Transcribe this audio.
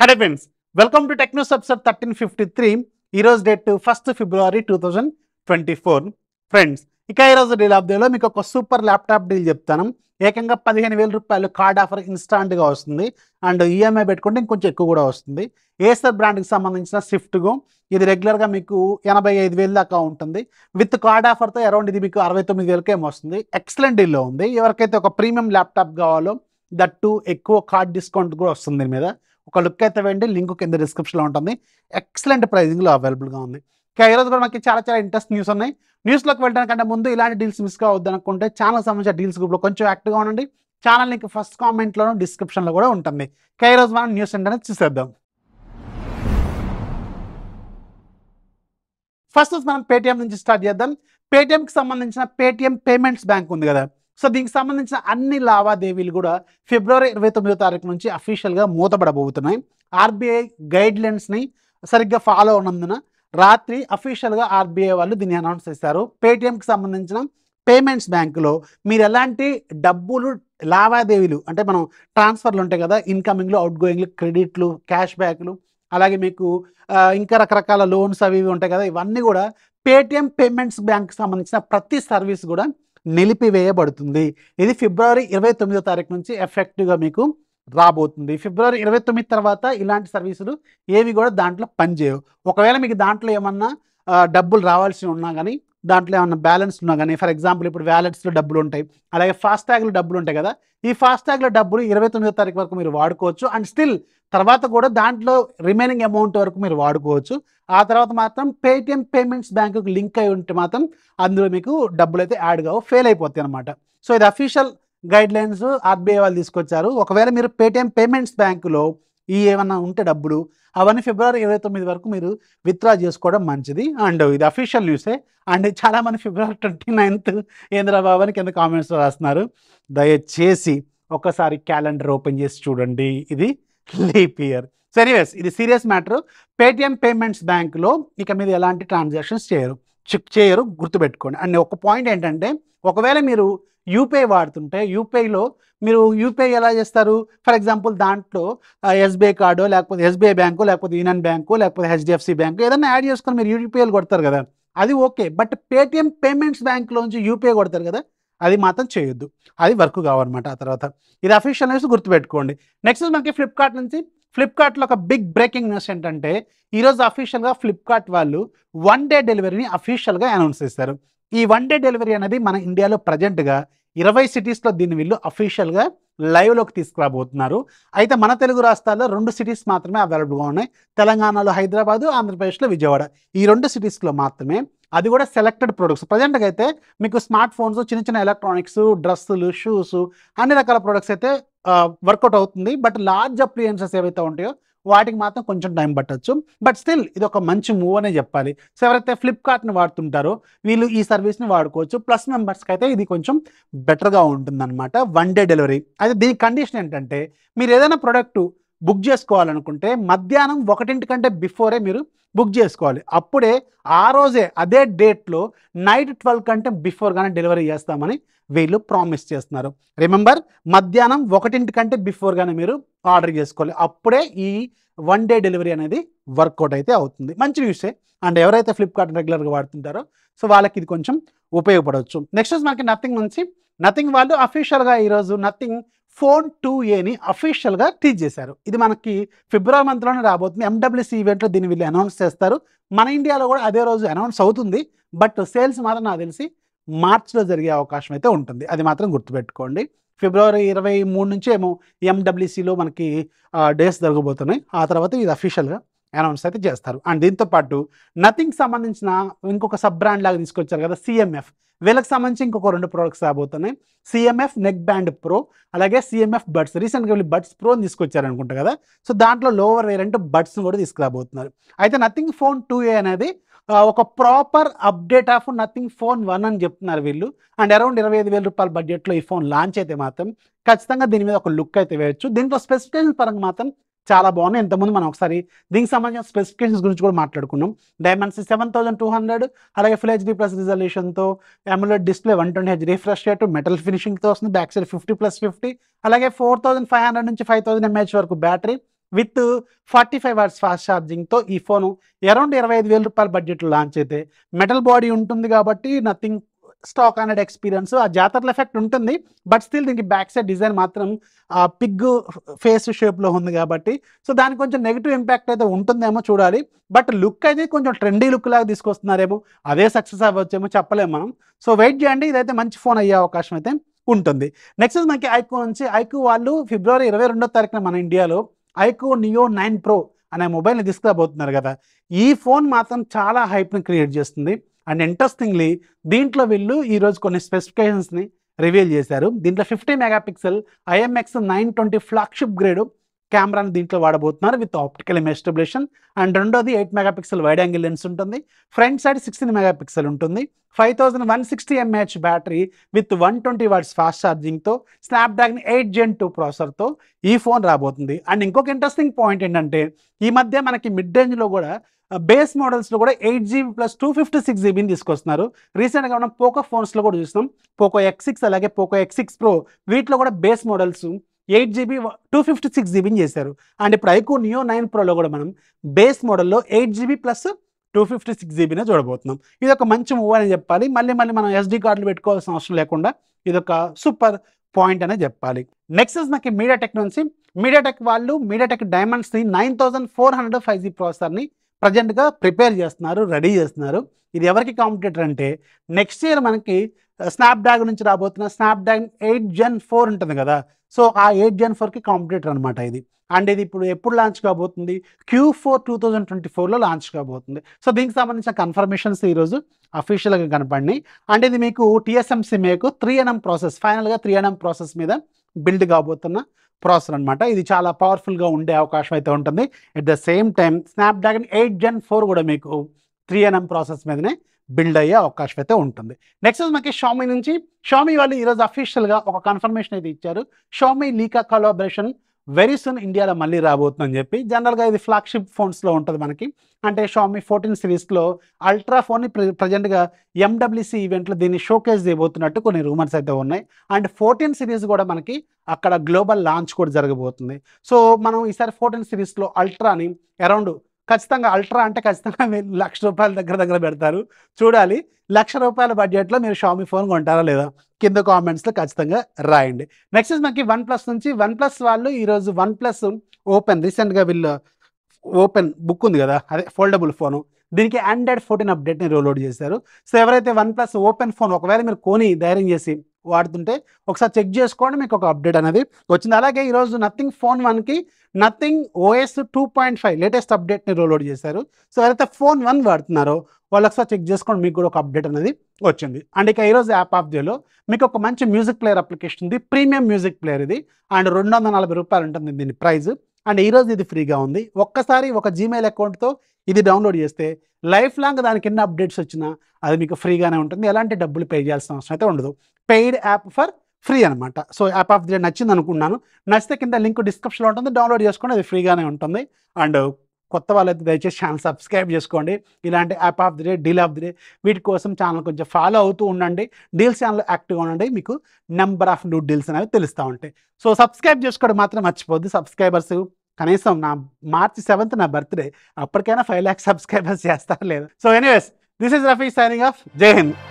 hello friends welcome to techno సబ్సర్ thirteen fifty three ఈరోజు date first February two thousand twenty four friends ఇక ఈరోజు deal of డేలో మీకు ఒక సూపర్ ల్యాప్టాప్ డీల్ చెప్తాను ఏకంగా పదిహేను వేల రూపాయలు కార్డ్ ఆఫర్ ఇన్స్టాంట్గా వస్తుంది అండ్ ఈఎంఐ పెట్టుకుంటే ఇంకొంచెం ఎక్కువ కూడా వస్తుంది ఏసర్ బ్రాండ్కి సంబంధించిన స్విఫ్ట్గా ఇది రెగ్యులర్గా మీకు ఎనభై ఐదు వేలు దాకా ఉంటుంది విత్ కార్డ్ ఆఫర్తో అరౌండ్ ఇది మీకు అరవై తొమ్మిది వేలకు ఏమొస్తుంది ఎక్సలెంట్ డీల్లో ఉంది ఎవరికైతే ఒక ప్రీమియం ల్యాప్టాప్ కావాలో దట్టు ఎక్కువ కార్డ్ డిస్కౌంట్ కూడా వస్తుంది దీని మీద ఒక లుక్ అయితే వేయండి లింక్ కింద డిస్క్రిప్షన్లో ఉంటుంది ఎక్సలెంట్ ప్రైజింగ్లో అవైలబుల్గా ఉంది ఇంకా ఈరోజు కూడా మనకి చాలా చాలా ఇంట్రెస్ట్ న్యూస్ ఉన్నాయి న్యూస్లోకి వెళ్ళడానికంటే ముందు ఇలాంటి డీల్స్ మిస్ కావద్దు అనుకుంటే ఛానల్ సంబంధించిన డీల్స్ గ్రూప్లో కొంచెం యాక్టివ్గా ఉండండి ఛానల్ లింక్ ఫస్ట్ కామెంట్లోనూ డిస్క్రిప్షన్లో కూడా ఉంటుంది ఇంకా ఈరోజు మనం న్యూస్ ఏంటనేది చూసేద్దాం ఫస్ట్ మనం పేటిఎం నుంచి స్టార్ట్ చేద్దాం పేటిఎంకి సంబంధించిన పేటిఎం పేమెంట్స్ బ్యాంక్ ఉంది కదా సో దీనికి సంబంధించిన అన్ని లావాదేవీలు కూడా ఫిబ్రవరి ఇరవై తొమ్మిదో తారీఖు నుంచి అఫీషియల్గా మూతపడబోతున్నాయి ఆర్బీఐ గైడ్లైన్స్ని సరిగ్గా ఫాలో అవునందున రాత్రి అఫీషియల్గా ఆర్బీఐ వాళ్ళు దీన్ని అనౌన్స్ చేశారు పేటిఎంకి సంబంధించిన పేమెంట్స్ బ్యాంకులో మీరు ఎలాంటి డబ్బులు లావాదేవీలు అంటే మనం ట్రాన్స్ఫర్లు ఉంటాయి కదా ఇన్కమింగ్లు అవుట్ గోయింగ్లు క్రెడిట్లు క్యాష్ బ్యాక్లు అలాగే మీకు ఇంకా రకరకాల లోన్స్ అవి ఇవి ఉంటాయి కదా ఇవన్నీ కూడా పేటిఎం పేమెంట్స్ బ్యాంక్ సంబంధించిన ప్రతి సర్వీస్ కూడా నిలిపివేయబడుతుంది ఇది ఫిబ్రవరి ఇరవై తొమ్మిదో తారీఖు నుంచి ఎఫెక్టివ్గా మీకు రాబోతుంది ఫిబ్రవరి ఇరవై తొమ్మిది తర్వాత ఇలాంటి సర్వీసులు ఏవి కూడా దాంట్లో పనిచేయవు ఒకవేళ మీకు దాంట్లో ఏమన్నా డబ్బులు రావాల్సి ఉన్నా కానీ దాంట్లో ఏమన్నా బ్యాలెన్స్ ఉన్నా కానీ ఫర్ ఎగ్జాంపుల్ ఇప్పుడు వ్యాలెట్స్లో డబ్బులు ఉంటాయి అలాగే ఫాస్ట్ ట్యాగ్లో డబ్బులు ఉంటాయి కదా ఈ ఫాస్ట్ ట్యాగ్లో డబ్బులు ఇరవై తొమ్మిదో తారీఖు వరకు మీరు వాడుకోవచ్చు అండ్ స్టిల్ తర్వాత కూడా దాంట్లో రిమైనింగ్ అమౌంట్ వరకు మీరు వాడుకోవచ్చు ఆ తర్వాత మాత్రం పేటిఎం పేమెంట్స్ బ్యాంకుకి లింక్ అయి ఉంటే మాత్రం అందులో మీకు డబ్బులు అయితే యాడ్ కావు ఫెయిల్ అయిపోతాయి అనమాట సో ఇది అఫీషియల్ గైడ్ లైన్స్ ఆర్బీఐ వాళ్ళు తీసుకొచ్చారు ఒకవేళ మీరు పేటిఎం పేమెంట్స్ బ్యాంకులో ఈ ఏమన్నా ఉంటే డబ్బులు అవన్నీ ఫిబ్రవరి ఇరవై తొమ్మిది వరకు మీరు విత్డ్రా చేసుకోవడం మంచిది అండ్ ఇది అఫీషియల్ న్యూసే అండ్ చాలామంది ఫిబ్రవరి ట్వంటీ నైన్త్ ఏంద్రబాబు అని కింద కామెంట్స్ రాస్తున్నారు దయచేసి ఒకసారి క్యాలెండర్ ఓపెన్ చేసి చూడండి ఇది లీప్ ఇయర్ సరివేస్ ఇది సీరియస్ మ్యాటర్ పేటిఎం పేమెంట్స్ బ్యాంక్లో ఇక మీద ఎలాంటి ట్రాన్సాక్షన్స్ చేయరు చెక్ చేయరు గుర్తుపెట్టుకోండి అండ్ ఒక పాయింట్ ఏంటంటే ఒకవేళ మీరు యూపీఐ వాడుతుంటే యూపీఐలో మీరు యూపీఐ ఎలా చేస్తారు ఫర్ ఎగ్జాంపుల్ దాంట్లో ఎస్బీఐ కార్డు లేకపోతే ఎస్బీఐ బ్యాంకు లేకపోతే యూనియన్ బ్యాంకు లేకపోతే హెచ్డిఎఫ్సి బ్యాంకు ఏదైనా యాడ్ చేసుకొని మీరు యూపీఐలు కొడతారు కదా అది ఓకే బట్ పేటిఎం పేమెంట్స్ బ్యాంక్లో నుంచి యూపీఐ కొడతారు కదా అది మాత్రం చేయొద్దు అది వర్క్ కావన్నమాట ఆ తర్వాత ఇది అఫీషియల్ న్యూస్ గుర్తుపెట్టుకోండి నెక్స్ట్ మనకి ఫ్లిప్కార్ట్ నుంచి ఫ్లిప్కార్ట్లో ఒక బిగ్ బ్రేకింగ్ న్యూస్ ఏంటంటే ఈరోజు అఫీషియల్గా ఫ్లిప్కార్ట్ వాళ్ళు వన్ డే డెలివరీని అఫీషియల్గా అనౌన్స్ చేశారు ఈ వన్ డే డెలివరీ అనేది మన ఇండియాలో ప్రజెంట్గా ఇరవై సిటీస్లో దీన్ని వీళ్ళు అఫీషియల్గా లైవ్లోకి తీసుకురాబోతున్నారు అయితే మన తెలుగు రాష్ట్రాల్లో రెండు సిటీస్ మాత్రమే అవైలబుల్గా ఉన్నాయి తెలంగాణలో హైదరాబాదు ఆంధ్రప్రదేశ్లో విజయవాడ ఈ రెండు సిటీస్లో మాత్రమే అది కూడా సెలెక్టెడ్ ప్రొడక్ట్స్ ప్రజెంట్గా అయితే మీకు స్మార్ట్ ఫోన్స్ చిన్న చిన్న ఎలక్ట్రానిక్స్ డ్రెస్సులు షూస్ అన్ని రకాల ప్రొడక్ట్స్ అయితే వర్కౌట్ అవుతుంది బట్ లార్జ్ అప్లియన్సెస్ ఏవైతే ఉంటాయో వాటికి మాత్రం కొంచెం టైం పట్టచ్చు బట్ స్టిల్ ఇది ఒక మంచి మూవ్ అనే చెప్పాలి సో ఎవరైతే ఫ్లిప్కార్ట్ని వాడుతుంటారో వీళ్ళు ఈ సర్వీస్ని వాడుకోవచ్చు ప్లస్ మెంబర్స్కి అయితే ఇది కొంచెం బెటర్గా ఉంటుందన్నమాట వన్ డే డెలివరీ అయితే దీని కండిషన్ ఏంటంటే మీరు ఏదైనా ప్రోడక్ట్ బుక్ చేసుకోవాలనుకుంటే మధ్యాహ్నం ఒకటింటి కంటే బిఫోరే మీరు బుక్ చేసుకోవాలి అప్పుడే ఆ రోజే అదే డేట్లో నైట్ ట్వెల్వ్ కంటే బిఫోర్గానే డెలివరీ చేస్తామని వీళ్ళు ప్రామిస్ చేస్తున్నారు రిమెంబర్ మధ్యాహ్నం ఒకటింటి కంటే బిఫోర్గానే మీరు ఆర్డర్ చేసుకోవాలి అప్పుడే ఈ వన్ డే డెలివరీ అనేది వర్కౌట్ అయితే అవుతుంది మంచి న్యూసే అండ్ ఎవరైతే ఫ్లిప్కార్ట్ రెగ్యులర్గా వాడుతుంటారో సో వాళ్ళకి ఇది కొంచెం ఉపయోగపడవచ్చు నెక్స్ట్ మనకి నథింగ్ నుంచి నథింగ్ వాళ్ళు అఫీషియల్గా ఈరోజు నథింగ్ ఫోన్ టూ ఏని అఫీషియల్గా టీచ్ చేశారు ఇది మనకి ఫిబ్రవరి మంత్లోనే రాబోతుంది ఎండబ్ల్యూసి ఈవెంట్లో దీన్ని వీళ్ళు అనౌన్స్ చేస్తారు మన ఇండియాలో కూడా అదే రోజు అనౌన్స్ అవుతుంది బట్ సేల్స్ మాత్రం నాకు తెలిసి మార్చ్లో జరిగే అవకాశం అయితే ఉంటుంది అది మాత్రం గుర్తుపెట్టుకోండి ఫిబ్రవరి ఇరవై మూడు నుంచి ఏమో ఎండబ్ల్యూసిలో మనకి డేస్ జరగబోతున్నాయి ఆ తర్వాత ఇది అఫీషియల్గా అనౌన్స్ అయితే చేస్తారు అండ్ దీంతో పాటు నథింగ్ సంబంధించిన ఇంకొక సబ్ బ్రాండ్ లాగా తీసుకొచ్చారు కదా సిఎంఎఫ్ వీళ్ళకి సంబంధించి ఇంకొక రెండు ప్రోడక్ట్స్ రాబోతున్నాయి సిఎంఎఫ్ నెక్ బ్యాండ్ ప్రో అలాగే సిఎంఎఫ్ బడ్స్ రీసెంట్గా వీళ్ళు బడ్స్ ప్రో తీసుకొచ్చారు అనుకుంటా కదా సో దాంట్లో లోవర్ వేరియంట్ బడ్స్ కూడా తీసుకురాబోతున్నారు అయితే నథింగ్ ఫోన్ టూ ఏ అనేది ఒక proper update of Nothing phone one అని చెప్తున్నారు వీళ్ళు అండ్ అరౌండ్ ఇరవై ఐదు వేల రూపాయల బడ్జెట్లో ఈ ఫోన్ లాంచ్ అయితే మాత్రం ఖచ్చితంగా దీని మీద ఒక లుక్ అయితే వేయచ్చు దీంట్లో స్పెసిఫికేషన్ పరంగా మాత్రం చాలా బాగున్నాయి ఇంతకుముందు మనం ఒకసారి దీనికి సంబంధించిన స్పెసిఫికేషన్స్ గురించి కూడా మాట్లాడుకున్నాం Dimensity seven thousand two hundred అలాగే ఫుల్ హెచ్డీ ప్లస్ రిజల్యూషన్తో AMOLED display one twenty H refresh rate metal ఫినిషింగ్తో వస్తుంది back side fifty plus fifty అలాగే ఫోర్ థౌసండ్ ఫైవ్ హండ్రెడ్ నుంచి ఫైవ్ థౌసండ్ ఎంహెచ్ వరకు battery with forty five hours fast ఛార్జింగ్తో ఈ phone around ఇరవై ఐదు వేల రూపాయల బడ్జెట్లో లాంచ్ అయితే మెటల్ బాడీ ఉంటుంది కాబట్టి నథింగ్ స్టాక్ అనేది ఎక్స్పీరియన్స్ ఆ జాతరల ఎఫెక్ట్ ఉంటుంది బట్ స్టిల్ దీనికి బ్యాక్ సైడ్ డిజైన్ మాత్రం ఆ పిగ్ ఫేస్ షేప్లో ఉంది కాబట్టి సో దానికి కొంచెం నెగిటివ్ ఇంపాక్ట్ అయితే ఉంటుందేమో చూడాలి బట్ లుక్ అయితే కొంచెం ట్రెండీ లుక్ లాగా తీసుకొస్తున్నారేమో అదే సక్సెస్ అవ్వచ్చేమో చెప్పలేము మనం సో వెయిట్ చేయండి ఇదైతే మంచి ఫోన్ అయ్యే అవకాశం అయితే ఉంటుంది నెక్స్ట్ మనకి ఐకో నుంచి ఐకో వాళ్ళు ఫిబ్రవరి ఇరవై రెండో తారీఖున మన ఇండియాలో ఐకో నియో నైన్ ప్రో అనే మొబైల్ని తీసుకురాబోతున్నారు కదా ఈ ఫోన్ మాత్రం చాలా హైప్ని క్రియేట్ చేస్తుంది అండ్ ఇంట్రెస్టింగ్లీ దీంట్లో వీళ్ళు ఈరోజు కొన్ని స్పెసిఫికేషన్స్ని రివీల్ చేశారు దీంట్లో fifty megapixel IMX nine twenty flagship grade కెమెరాని దీంట్లో వాడబోతున్నారు విత్ ఆప్టికల్ ఇమెస్టబ్లేషన్ అండ్ రెండోది eight megapixel wide angle lens ఉంటుంది ఫ్రంట్ సైడ్ సిక్స్టీన్ మెగాపిక్సెల్ ఉంటుంది five thousand one sixty mAh battery with one twenty watts fast ఛార్జింగ్తో Snapdragon eight gen two ప్రాసెసర్తో ఈ phone రాబోతుంది అండ్ ఇంకొక ఇంట్రెస్టింగ్ పాయింట్ ఏంటంటే ఈ మధ్య మనకి మిడ్ రేంజ్లో కూడా బేస్ మోడల్స్లో కూడా eight GB plus two fifty six జీబీని తీసుకొస్తున్నారు రీసెంట్గా మనం పోకో ఫోన్స్లో కూడా చూసినాం పోకో ఎక్స్ సిక్స్ అలాగే పోకో ఎక్స్ సిక్స్ ప్రో వీటిలో కూడా base models eight GB two fifty six జీబీని చేశారు అండ్ ఇప్పుడు ఐకో నియో నైన్ ప్రోలో కూడా మనం బేస్ మోడల్లో eight GB plus two fifty six జీబీనే చూడబోతున్నాం ఇది ఒక మంచి మూవ్ అని చెప్పాలి మళ్ళీ మళ్ళీ మనం ఎస్డి కార్డులు పెట్టుకోవాల్సిన అవసరం లేకుండా ఇదొక సూపర్ పాయింట్ అనే చెప్పాలి నెక్స్ట్ నాకు మీడియాటెక్ నుంచి మీడియాటెక్ వాళ్ళు మీడియాటెక్ డైమండ్స్ని nine thousand four hundred five G ప్రాసెసర్ని ప్రజెంట్గా ప్రిపేర్ చేస్తున్నారు రెడీ చేస్తున్నారు ఇది ఎవరికి కాంపిటేటర్ అంటే నెక్స్ట్ ఇయర్ మనకి స్నాప్డ్రాగన్ నుంచి రాబోతున్న స్నాప్డ్రాగన్ ఎయిట్ జెన్ ఫోర్ ఉంటుంది కదా సో ఆ ఎయిట్ జెన్ ఫోర్కి కాంపిటేటర్ అనమాట ఇది అండ్ ఇది ఇప్పుడు ఎప్పుడు లాంచ్ కాబోతుంది Q four two thousand twenty ఫోర్లో లాంచ్ కాబోతుంది సో దీనికి సంబంధించిన కన్ఫర్మేషన్స్ ఈరోజు అఫీషియల్గా కనపడినాయి అండ్ ఇది మీకు టీఎస్ఎంసీ మీకు త్రీ ఎన్ఎం ప్రాసెస్ ఫైనల్గా త్రీ ఎన్ఎం ప్రాసెస్ మీద బిల్డ్ కాబోతున్న ప్రాసెసర్ అనమాట ఇది చాలా పవర్ఫుల్గా ఉండే అవకాశం అయితే ఉంటుంది at the same time Snapdragon eight gen four కూడా మీకు త్రీ ఎన్ఎం ప్రాసెస్ మీదనే బిల్డ్ అయ్యే అవకాశం అయితే ఉంటుంది నెక్స్ట్ మనకి షామీ నుంచి షామీ వాళ్ళు ఈరోజు అఫీషియల్గా ఒక కన్ఫర్మేషన్ అయితే ఇచ్చారు Xiaomi Leica collaboration very soon ఇండియాలో మళ్ళీ రాబోతుందని చెప్పి జనరల్గా ఇది ఫ్లాగ్షిప్ ఫోన్స్లో ఉంటుంది మనకి అంటే షామీ ఫోర్టీన్ సిరీస్లో అల్ట్రా ఫోన్ని ప్రజెంట్గా ఎండబ్ల్యూసీ ఈవెంట్లో దీన్ని షోకేస్ చేయబోతున్నట్టు కొన్ని రూమర్స్ అయితే ఉన్నాయి అండ్ ఫోర్టీన్ సిరీస్ కూడా మనకి అక్కడ గ్లోబల్ లాంచ్ కూడా జరగబోతుంది సో మనం ఈసారి ఫోర్టీన్ సిరీస్లో అల్ట్రాని అరౌండ్ ఖచ్చితంగా అల్ట్రా అంటే ఖచ్చితంగా మీరు లక్ష రూపాయల దగ్గర దగ్గర పెడతారు చూడాలి లక్ష రూపాయల బడ్జెట్లో మీరు షామీ ఫోన్ కొంటారా లేదా కింద కామెంట్స్లో ఖచ్చితంగా రాయండి నెక్స్ట్ మనకి వన్ ప్లస్ నుంచి వన్ ప్లస్ వాళ్ళు ఈరోజు వన్ ప్లస్ ఓపెన్ రీసెంట్గా వీళ్ళు ఓపెన్ బుక్ ఉంది కదా అదే ఫోల్డబుల్ ఫోను దీనికి ఆండ్రాయిడ్ ఫోర్టీన్ అప్డేట్ని రోల్ చేశారు సో ఎవరైతే వన్ ప్లస్ ఓపెన్ ఫోన్ ఒకవేళ మీరు కొని ధైర్యం చేసి వాడుతుంటే ఒకసారి చెక్ చేసుకోండి మీకు ఒక అప్డేట్ అనేది వచ్చింది అలాగే ఈరోజు నథింగ్ ఫోన్ వన్కి Nothing OS two point five latest అప్డేట్ని రోల్ చేశారు సో ఎవరైతే ఫోన్ వన్ వాడుతున్నారో వాళ్ళు ఒకసారి చెక్ చేసుకోండి మీకు కూడా ఒక అప్డేట్ అనేది వచ్చింది అండ్ ఇక ఈరోజు యాప్ ఆఫ్ డేలో మీకు ఒక మంచి మ్యూజిక్ ప్లేయర్ అప్లికేషన్ ఉంది ప్రీమియం మ్యూజిక్ ప్లేయర్ ఇది అండ్ రెండు వందల నలభై రూపాయలు ఉంటుంది దీని ప్రైజ్ అండ్ ఈరోజు ఇది ఫ్రీగా ఉంది ఒక్కసారి ఒక జీమెయిల్ అకౌంట్తో ఇది డౌన్లోడ్ చేస్తే లైఫ్ లాంగ్ దాని కింద అప్డేట్స్ వచ్చినా అది మీకు ఫ్రీగానే ఉంటుంది ఎలాంటి డబ్బులు పే చేయాల్సిన అవసరం అయితే ఉండదు పెయిడ్ యాప్ ఫర్ ఫ్రీ అనమాట సో యాప్ ఆఫ్ ది నచ్చింది అనుకున్నాను నచ్చితే కింద లింక్ డిస్క్రిప్షన్లో ఉంటుంది డౌన్లోడ్ చేసుకోండి అది ఫ్రీగానే ఉంటుంది అండ్ కొత్త వాళ్ళైతే దయచేసి ఛానల్ సబ్స్క్రైబ్ చేసుకోండి ఇలాంటి app of the day deal of the day వీటి కోసం ఛానల్ కొంచెం ఫాలో అవుతూ ఉండండి డీల్స్ ఛానల్ యాక్టివ్గా ఉండండి మీకు నెంబర్ ఆఫ్ న్యూ డీల్స్ అనేవి తెలుస్తూ ఉంటాయి సో సబ్స్క్రైబ్ చేసుకోవడం మాత్రం మర్చిపోద్ది సబ్స్క్రైబర్స్ కనీసం నా మార్చి సెవెంత్ నా బర్త్డే అప్పటికైనా ఫైవ్ ల్యాక్స్ సబ్స్క్రైబర్స్ చేస్తారు లేదు so anyways this is Rafi signing off Jai Hind